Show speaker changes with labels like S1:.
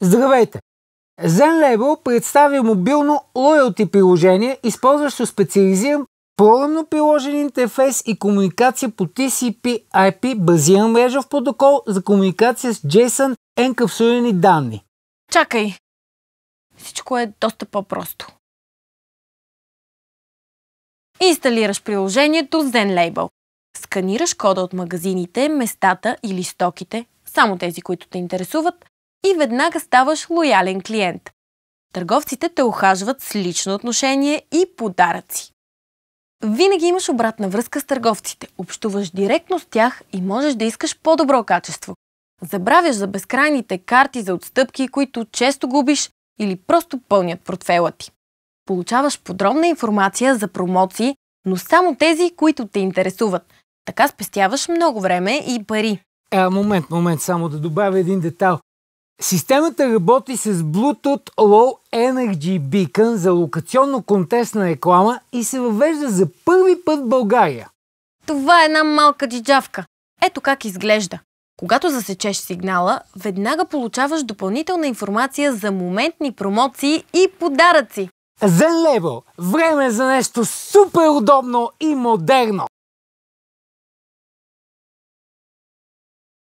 S1: Здравейте! ZenLabel представя мобилно лоялти приложение, използващо специализиран програмно приложен интерфейс и комуникация по TCP IP базиран мрежов протокол за комуникация с JSON енкапсулирани данни.
S2: Чакай! Всичко е доста по-просто. Инсталираш приложението ZenLabel. Сканираш кода от магазините, местата или стоките, само тези, които те интересуват, и веднага ставаш лоялен клиент. Търговците те охажват с лично отношение и подаръци. Винаги имаш обратна връзка с търговците, общуваш директно с тях и можеш да искаш по-добро качество. Забравяш за безкрайните карти за отстъпки, които често губиш или просто пълнят портфела ти. Получаваш подробна информация за промоции, но само тези, които те интересуват. Така спестяваш много време и пари.
S3: А, момент, момент, само да добавя един детал. Системата работи с Bluetooth Low Energy Beacon за локационно контестна реклама и се въвежда за първи път в България.
S2: Това е една малка джиджавка. Ето как изглежда. Когато засечеш сигнала, веднага получаваш допълнителна информация за моментни промоции и подаръци. Зен лебо! Време за нещо супер удобно и модерно!